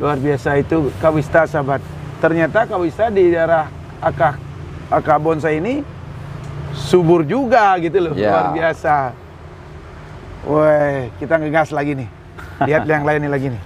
luar biasa itu kawista sahabat ternyata kawista di daerah akah akah bonsai ini subur juga gitu loh yeah. luar biasa Woi, kita ngegas lagi nih. Lihat yang lain nih lagi nih.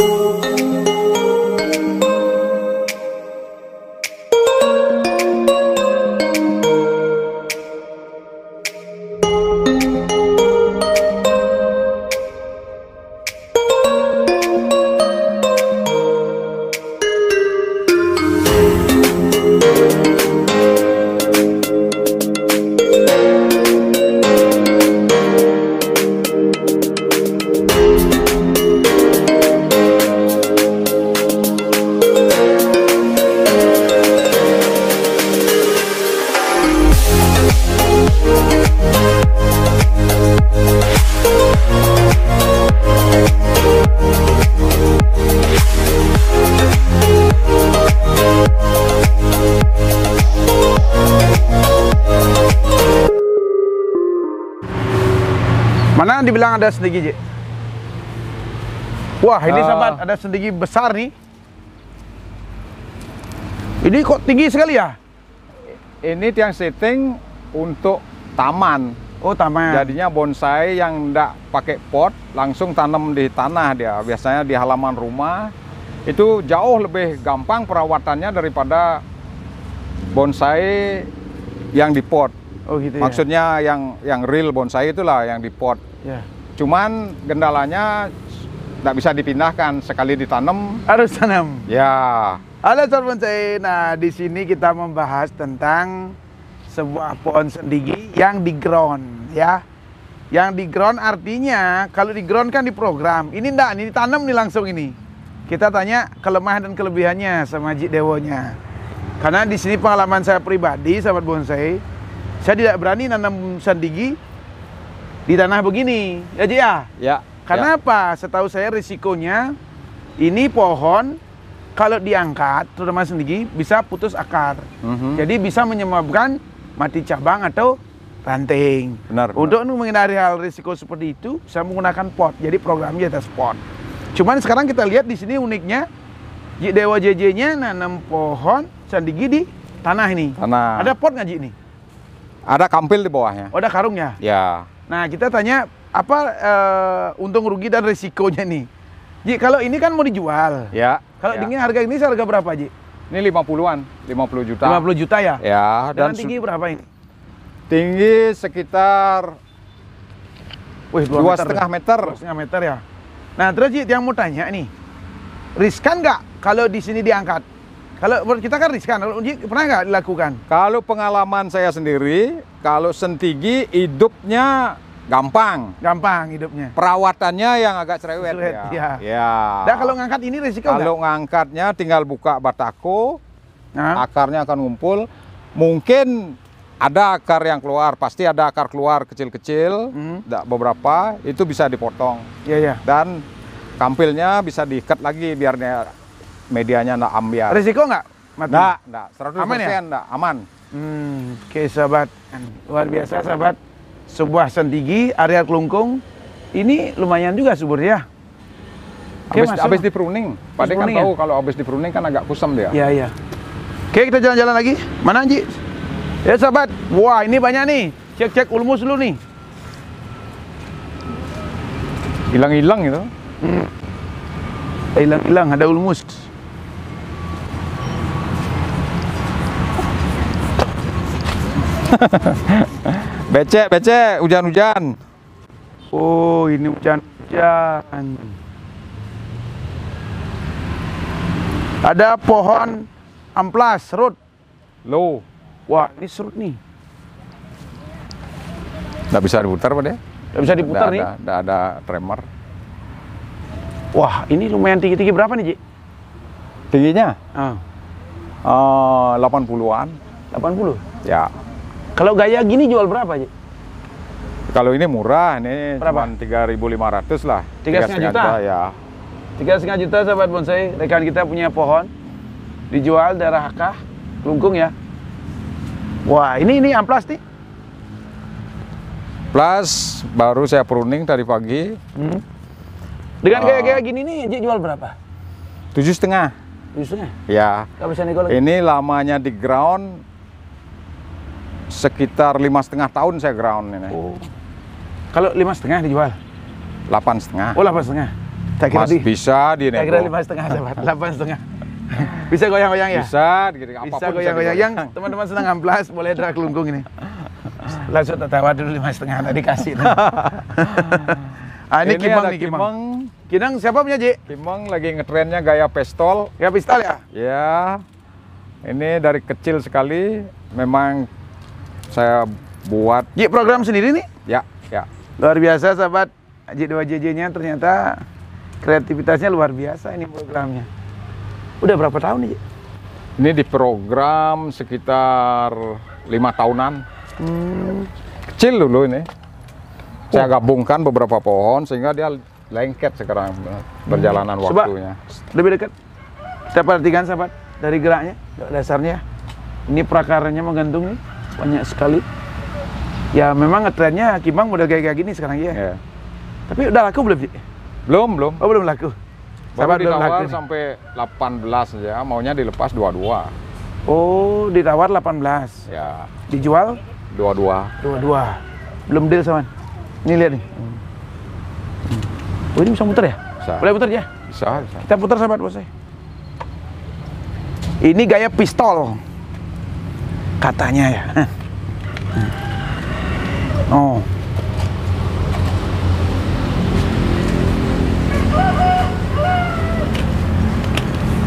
Música bilang ada sendiri, J. Wah, ini uh. sahabat ada sendiri besar nih. Ini kok tinggi sekali ya? Ini tiang setting untuk taman. Oh, taman. Jadinya bonsai yang tidak pakai pot, langsung tanam di tanah dia. Biasanya di halaman rumah. Itu jauh lebih gampang perawatannya daripada bonsai yang di pot. Oh gitu. Ya. Maksudnya ya? yang yang real bonsai itulah yang di pot. Ya. Cuman kendalanya tidak bisa dipindahkan sekali ditanam harus tanam. Ya. Halo Sorbonsai. Nah, di sini kita membahas tentang sebuah pohon sendigi yang di ground ya. Yang di ground artinya kalau di ground kan di program. Ini tidak, ini ditanam nih langsung ini. Kita tanya kelemahan dan kelebihannya sama Jik Dewonya. Karena di sini pengalaman saya pribadi sahabat bonsai, saya tidak berani nanam sandigi di tanah begini, ya Ji ya? Ya. Kenapa? Ya. Setahu saya risikonya ini pohon kalau diangkat terutama sendiri bisa putus akar. Mm -hmm. Jadi bisa menyebabkan mati cabang atau ranting. Benar. Untuk benar. menghindari hal risiko seperti itu saya menggunakan pot. Jadi programnya ada pot. Cuman sekarang kita lihat di sini uniknya Dewa JJ-nya nanam pohon candi di tanah ini. Tanah. Ada pot nggak Ji ini? Ada kampil di bawahnya. Oh, ada karungnya? Ya. Nah, kita tanya apa uh, untung rugi dan risikonya nih. Ji, kalau ini kan mau dijual. Ya. Kalau ya. dingin harga ini harga berapa, Ji? Ini lima 50-an, puluh juta. lima puluh juta ya? Ya, dan, dan tinggi berapa ini? Tinggi sekitar Wih, dua setengah meter. Dua setengah meter ya. Nah, terus Ji, yang mau tanya nih, riskan nggak kalau di sini diangkat? Kalau kita kan riskan, kalau pernah nggak dilakukan? Kalau pengalaman saya sendiri, kalau sentigi hidupnya gampang. Gampang hidupnya. Perawatannya yang agak cerewet Sulit, ya. Ya. ya. Dan kalau ngangkat ini risiko Kalau ngangkatnya tinggal buka batako, nah. akarnya akan ngumpul. Mungkin ada akar yang keluar, pasti ada akar keluar kecil-kecil, hmm. beberapa itu bisa dipotong. Iya, yeah, iya. Dan kampilnya bisa diikat lagi biar medianya enggak ambiar. Risiko nggak? Nggak. Enggak, enggak. 100% aman ya? aman. Hmm, oke okay, sahabat. Luar biasa sahabat. Sebuah sentigi area kelungkung ini lumayan juga subur Oke, okay, habis di pruning. Padahal kan ya? tahu ya? kalau habis di pruning kan agak kusam dia. Iya, iya. Oke, okay, kita jalan-jalan lagi. Mana Anji? Ya sahabat, wah ini banyak nih. Cek-cek ulmus dulu nih. Hilang-hilang itu. Hmm. Hilang-hilang ada ulmus. becek, becek, hujan-hujan. Oh, ini hujan-hujan. Ada pohon amplas, serut. Lo, wah ini serut nih. Nggak bisa diputar, Pak, deh? Nggak bisa diputar nggak nih? Nggak ada, tremor. Wah, ini lumayan tinggi-tinggi berapa nih, Ji? Tingginya? Ah. Uh, 80-an. 80? Ya. Kalau gaya gini jual berapa aja? Kalau ini murah, ini berapa? cuma 3.500 lah. 3,5 juta? juta? Ya. setengah juta sahabat bonsai, rekan kita punya pohon dijual daerah Hakah, Lungkung ya. Wah, ini ini amplas nih. Plus baru saya pruning tadi pagi. Hmm. Dengan gaya-gaya uh, gini nih jual berapa? Tujuh setengah. Tujuh setengah. Ya. bisa nego lagi. Ini lamanya di ground sekitar lima setengah tahun saya ground ini. Oh. Kalau lima setengah dijual? Delapan setengah. Oh delapan setengah. Tak kira Mas di, bisa di nego. kira lima setengah delapan setengah. Bisa goyang-goyang ya? Bisa, gitu. bisa goyang-goyang. Yang teman-teman senang amplas, boleh drag lungkung ini. Langsung tertawa dulu lima setengah tadi kasih. ah, ini, ini kimeng, nih Kinang siapa punya, Ji? Kimeng lagi ngetrennya gaya pistol. Gaya pistol ya? Ya. Ini dari kecil sekali memang saya buat Ji program sendiri nih? Ya, ya. Luar biasa sahabat J2JJ-nya ternyata kreativitasnya luar biasa ini programnya. Udah berapa tahun nih? Ini di program sekitar lima tahunan. Hmm. Kecil dulu ini. Saya oh. gabungkan beberapa pohon sehingga dia lengket sekarang perjalanan hmm. waktunya. Coba lebih dekat. Kita perhatikan sahabat dari geraknya, dasarnya. Ini prakaranya menggantung nih banyak sekali ya memang trennya Kimang udah kayak gini sekarang ya yeah. tapi udah laku belum sih belum belum oh belum laku Baru Sabar ditawar laku sampai 18 ya maunya dilepas dua-dua oh ditawar 18 ya dijual dua-dua dua-dua belum deal sama ini lihat nih oh ini bisa muter ya bisa boleh muter ya bisa, bisa. kita putar sahabat bos ini gaya pistol katanya ya oh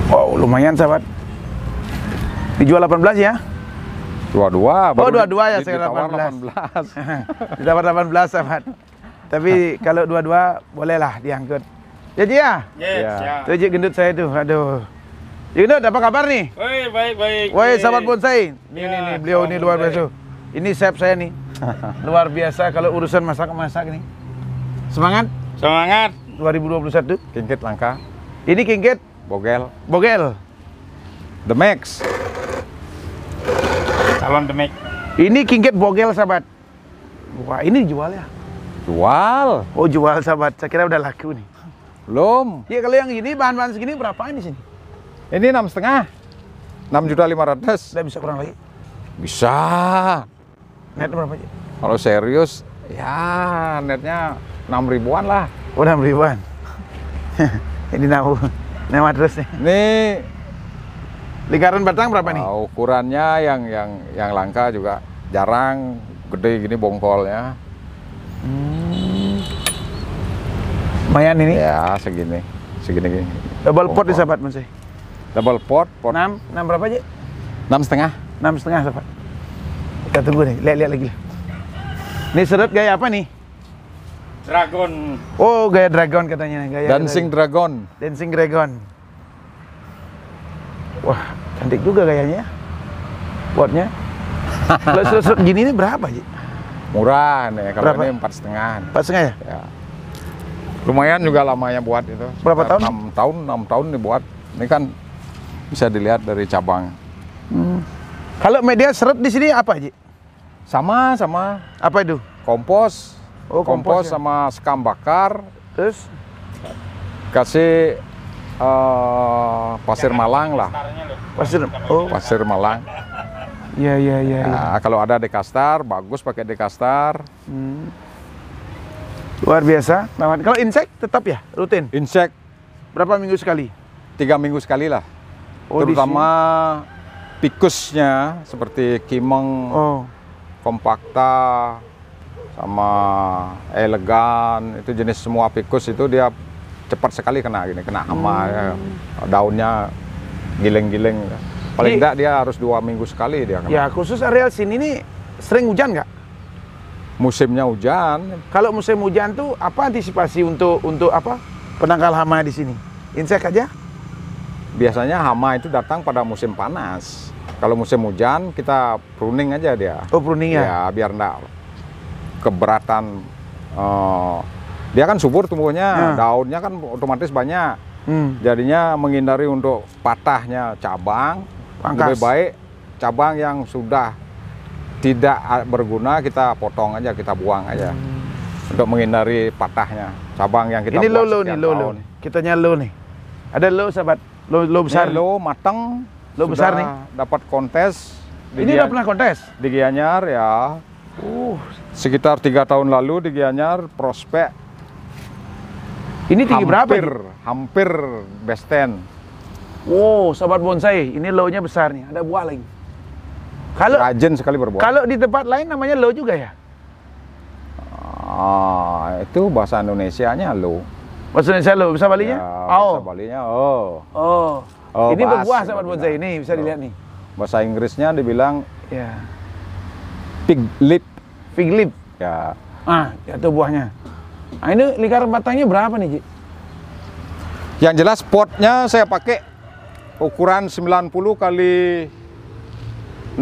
wow lumayan sahabat dijual 18 ya dua-dua oh dua-dua ya sekitar 18 ditawar 18 sahabat tapi kalau dua-dua bolehlah diangkut ya, jadi ya, yes, ya. ya. tujuh gendut saya itu, aduh Yunus, apa kabar nih? Woi, baik, baik. Woi, iya. sahabat bonsai. Ini, ya, ini, ini, beliau ini luar biasa. Ini chef saya nih. luar biasa kalau urusan masak-masak nih. Semangat. Semangat. 2021. Kingkit langka. Ini kingkit bogel. Bogel. The Max. Calon The Max. Ini kingkit bogel, sahabat. Wah, ini dijual ya? Jual. Oh, jual, sahabat. Saya kira udah laku nih. Belum. Ya, kalau yang ini bahan-bahan segini berapa ini sini? Ini enam setengah, enam juta lima ratus. Tidak bisa kurang lagi. Bisa. Net berapa aja? Kalau serius, ya netnya enam ribuan lah. Oh enam ribuan. ini nahu, nama terus nih. Ini lingkaran batang berapa nih? ukurannya yang yang yang langka juga jarang, gede gini bongkolnya. Hmm. Lumayan ini? Ya segini, segini Double pot disahabat masih double port, port 6, 6 berapa aja? 6 setengah 6 setengah Pak kita tunggu nih, lihat-lihat lagi ini sedot gaya apa nih? Dragon oh gaya dragon katanya gaya dancing gaya. dragon dancing dragon wah cantik juga gayanya portnya kalau sedot gini ini berapa aja? murah nih kalau berapa? ini 4 setengah 4 setengah ya? ya lumayan juga lamanya buat itu berapa tahun? 6 tahun, 6 tahun dibuat ini kan bisa dilihat dari cabang. Hmm. Kalau media seret di sini apa, Ji? Sama, sama. Apa itu? Kompos. Oh, kompos, kompos ya. sama sekam bakar. Terus kasih uh, pasir malang lah. Pasir oh, pasir malang. Ya, ya, Ya. Iya. Nah, kalau ada dekastar, bagus pakai dekastar. Hmm. Luar biasa. Kalau insek tetap ya rutin. Insek berapa minggu sekali? Tiga minggu sekali lah. Oh, terutama tikusnya seperti kimeng, oh. kompakta, sama elegan itu jenis semua tikus itu dia cepat sekali kena gini kena hama hmm. ya. daunnya giling-giling paling tidak dia harus dua minggu sekali dia kena. ya khusus areal sini ini sering hujan nggak musimnya hujan kalau musim hujan tuh apa antisipasi untuk untuk apa penangkal hama di sini insek aja biasanya hama itu datang pada musim panas. Kalau musim hujan kita pruning aja dia. Oh pruning ya? Ya biar enggak keberatan. Uh, dia kan subur tumbuhnya, nah. daunnya kan otomatis banyak. Hmm. Jadinya menghindari untuk patahnya cabang. Pangkas. Lebih baik cabang yang sudah tidak berguna kita potong aja, kita buang aja. Hmm. Untuk menghindari patahnya cabang yang kita Ini buat lo, low nih, lo nih, Kitanya lo nih. Ada lo sahabat Lo lo besar. Ini lo mateng. Lo besar nih. Dapat kontes. Di ini udah pernah kontes? Di Gianyar ya. Uh, sekitar tiga tahun lalu di Gianyar prospek. Ini tinggi hampir, berapa? Hampir, hampir best ten Wow, sobat bonsai, ini lo-nya besar nih. Ada buah lagi. Kalau rajin sekali berbuah. Kalau di tempat lain namanya lo juga ya? Ah, itu bahasa Indonesia nya lo. Maksudnya shallow, bisa baliknya? Ya, oh. Bisa baliknya, oh. Oh. oh ini berbuah sahabat buat ini, bisa dilihat nih. Bahasa Inggrisnya dibilang ya. Pig lip. Pig lip. Ya. Ah, itu ya buahnya. Nah, ini lingkar batangnya berapa nih, Ji? Yang jelas potnya saya pakai ukuran 90 kali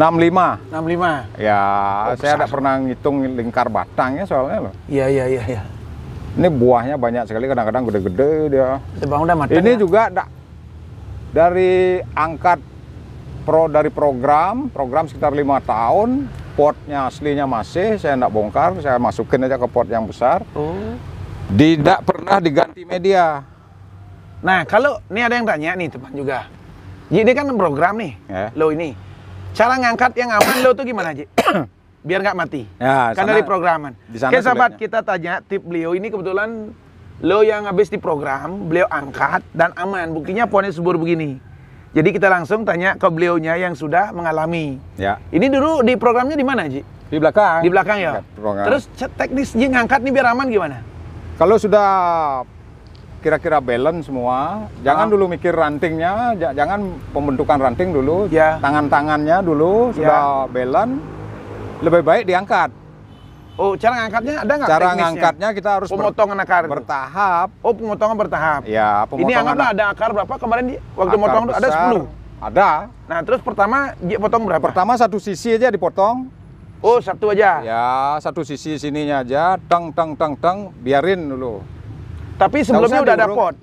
65. 65. Ya, oh, saya tidak pernah ngitung lingkar batangnya soalnya loh. Iya, iya, iya, iya. Ini buahnya banyak sekali, kadang-kadang gede-gede dia. Bang udah matang. Ini ya? juga da dari angkat pro dari program, program sekitar lima tahun. Potnya aslinya masih, saya tidak bongkar, saya masukin aja ke pot yang besar. Oh. Tidak pernah diganti media. Nah, kalau ini ada yang tanya nih teman juga. Ji, ini kan program nih, yeah. lo ini. Cara ngangkat yang aman lo tuh gimana, Ji? biar nggak mati. Ya, Karena di programan. Oke sahabat, kita tanya tip beliau ini kebetulan lo yang habis di program, beliau angkat dan aman. Buktinya pohonnya subur begini. Jadi kita langsung tanya ke beliaunya yang sudah mengalami. Ya. Ini dulu di programnya di mana, Ji? Di belakang. Di belakang ya. Program. Terus teknisnya ngangkat nih biar aman gimana? Kalau sudah kira-kira balance semua. Jangan ah. dulu mikir rantingnya, jangan pembentukan ranting dulu. Ya. Tangan-tangannya dulu ya. balance lebih baik diangkat. Oh, cara ngangkatnya ada nggak? Cara teknisnya? ngangkatnya kita harus pemotongan akar itu. bertahap. Oh, pemotongan bertahap. Ya, pemotongan. Ini anggaplah ada akar berapa kemarin di waktu akar motong ada 10. Ada. Nah, terus pertama dia potong berapa? Pertama satu sisi aja dipotong. Oh, satu aja. Ya, satu sisi sininya aja. Teng, teng, teng, teng. biarin dulu. Tapi sebelumnya udah ada pot.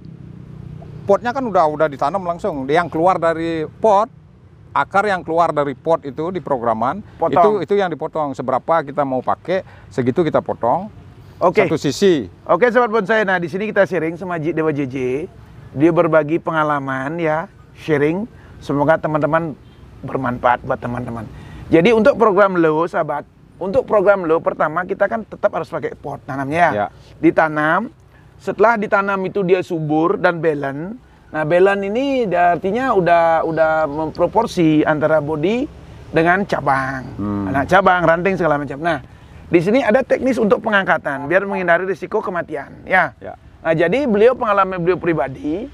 Potnya kan udah udah ditanam langsung. Yang keluar dari pot akar yang keluar dari pot itu di programan potong. itu itu yang dipotong seberapa kita mau pakai segitu kita potong Okay. Satu sisi. Oke, okay, sobat bonsai. Nah, di sini kita sharing sama Dewa JJ. Dia berbagi pengalaman ya, sharing. Semoga teman-teman bermanfaat buat teman-teman. Jadi untuk program lo sahabat, untuk program lo pertama kita kan tetap harus pakai pot tanamnya ya. ya. Ditanam. Setelah ditanam itu dia subur dan balance Nah, belan ini artinya udah udah memproporsi antara body dengan cabang. Hmm. Nah, cabang, ranting segala macam. Nah, di sini ada teknis untuk pengangkatan biar menghindari risiko kematian, ya. ya. Nah, jadi beliau pengalaman beliau pribadi,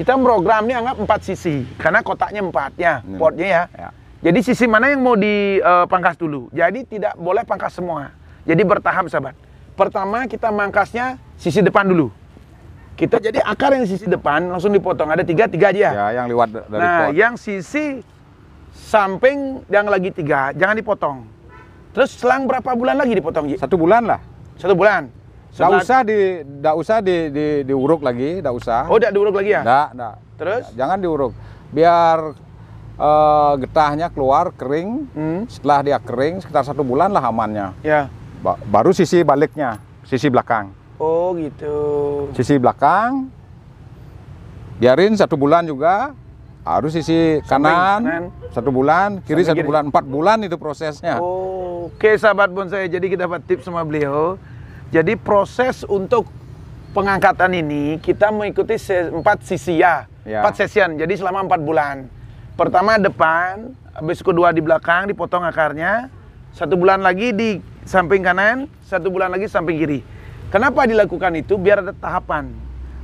kita program ini anggap empat sisi karena kotaknya empat ya, hmm. portnya ya. ya. Jadi sisi mana yang mau dipangkas eh, dulu? Jadi tidak boleh pangkas semua. Jadi bertahap sahabat. Pertama kita mangkasnya sisi depan dulu kita jadi akar yang sisi depan langsung dipotong ada tiga tiga aja ya yang lewat dari nah pot. yang sisi samping yang lagi tiga jangan dipotong terus selang berapa bulan lagi dipotong satu bulan lah satu bulan tidak usah di tidak usah di, di diuruk lagi tidak usah oh tidak diuruk lagi ya tidak tidak terus jangan diuruk biar uh, getahnya keluar kering hmm. setelah dia kering sekitar satu bulan lah amannya ya ba baru sisi baliknya sisi belakang Oh gitu. Sisi belakang, biarin satu bulan juga. Harus sisi kanan, kanan, satu bulan, kiri satu bulan, empat bulan itu prosesnya. Oh, Oke okay, sahabat bonsai, jadi kita dapat tips sama beliau. Jadi proses untuk pengangkatan ini kita mengikuti empat sisi ya, ya. empat ya. session. Jadi selama empat bulan. Pertama depan, habis kedua di belakang dipotong akarnya, satu bulan lagi di samping kanan, satu bulan lagi samping kiri. Kenapa dilakukan itu? Biar ada tahapan.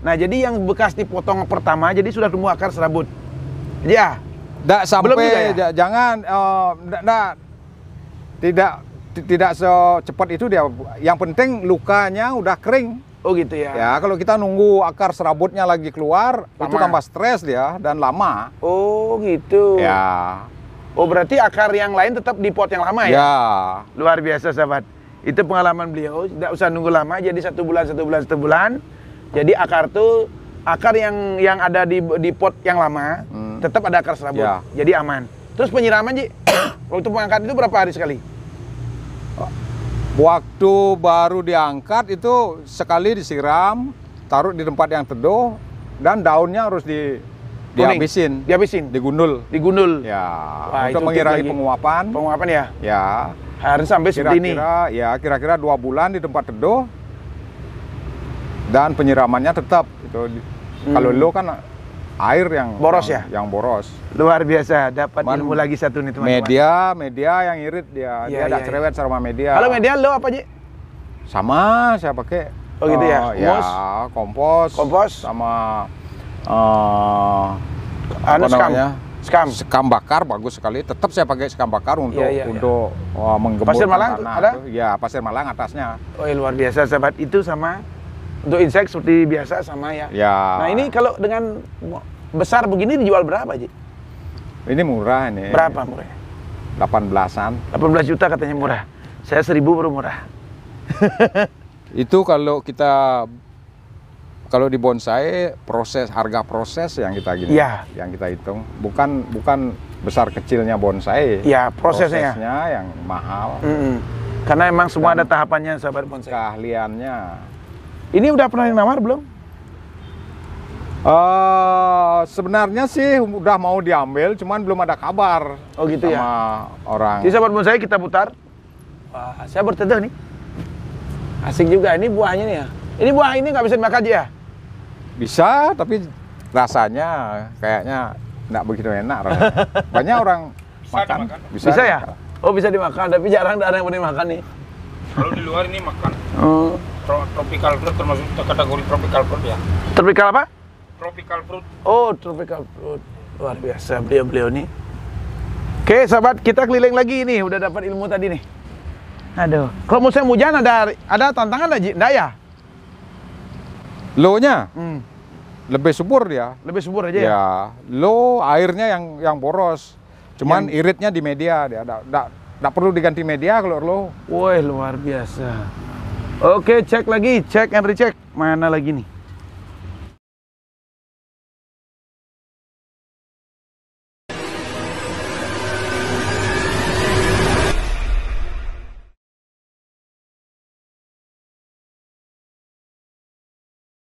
Nah, jadi yang bekas dipotong pertama, jadi sudah tumbuh akar serabut. Ya. Tidak ah, sampai, Belum juga ya? jangan, uh, tidak tidak secepat itu dia. Yang penting lukanya udah kering. Oh gitu ya. Ya, kalau kita nunggu akar serabutnya lagi keluar, lama. itu tambah stres dia dan lama. Oh, gitu. Ya. Oh, berarti akar yang lain tetap di pot yang lama ya? Ya. Luar biasa, sahabat. Itu pengalaman beliau, tidak usah nunggu lama, jadi satu bulan, satu bulan, satu bulan. Jadi akar tuh akar yang yang ada di di pot yang lama hmm. tetap ada akar serabut. Ya. Jadi aman. Terus penyiraman Ji, waktu pengangkat itu berapa hari sekali? Waktu baru diangkat itu sekali disiram, taruh di tempat yang teduh dan daunnya harus di Kuning. dihabisin, dihabisin, digundul, digundul. Ya, Wah, untuk mengirai penguapan. Penguapan ya? Ya. Harus sampai kira -kira, seperti ini. Ya, kira-kira dua bulan di tempat teduh dan penyiramannya tetap itu. Hmm. Kalau lo kan air yang boros yang, ya, yang boros. Luar biasa, dapat Man, ilmu lagi satu nih teman-teman. Media, media yang irit dia, ya, dia ada ya, cerewet ya. sama media. Kalau media lo apa sih Sama, saya pakai. Oh gitu ya, uh, Ya, kompos. Kompos sama. Uh, anu sekam sekam bakar bagus sekali tetap saya pakai sekam bakar untuk ya, ya, untuk ya. Oh, menggembur pasir malang tanah. ada ya pasir malang atasnya oh ya, luar biasa sahabat itu sama untuk insek seperti biasa sama ya ya nah ini kalau dengan besar begini dijual berapa Ji? ini murah ini berapa murah 18 delapan belas juta katanya murah saya seribu baru murah itu kalau kita kalau di bonsai proses harga proses yang kita gini, ya. yang kita hitung, bukan bukan besar kecilnya bonsai. Ya prosesnya. Prosesnya yang mahal. Mm -hmm. Karena emang semua Dan ada tahapannya, sahabat bonsai. Keahliannya. Ini udah pernah yang nawar belum? Uh, sebenarnya sih udah mau diambil, cuman belum ada kabar. Oh gitu ya. sama ya. orang. Jadi sahabat bonsai kita putar. Wah, saya berteduh nih. Asik juga ini buahnya nih ya. Ini buah ini nggak bisa dimakan aja ya? bisa tapi rasanya kayaknya nggak begitu enak banyak orang bisa makan dimakan. bisa, bisa ya makan. oh bisa dimakan tapi jarang ada yang mau makan nih kalau di luar ini makan oh. tropical fruit termasuk kategori tropical fruit ya tropical apa tropical fruit oh tropical fruit luar biasa beliau beliau nih oke sahabat kita keliling lagi nih udah dapat ilmu tadi nih aduh kalau musim hujan ada ada tantangan lagi enggak ya Low-nya? Hmm. Lebih subur dia. Lebih subur aja ya? Ya. Low airnya yang yang boros. Cuman yang... iritnya di media dia. Tidak perlu diganti media kalau lo. Woi, luar biasa. Oke, cek lagi. Cek and recheck. Mana lagi nih?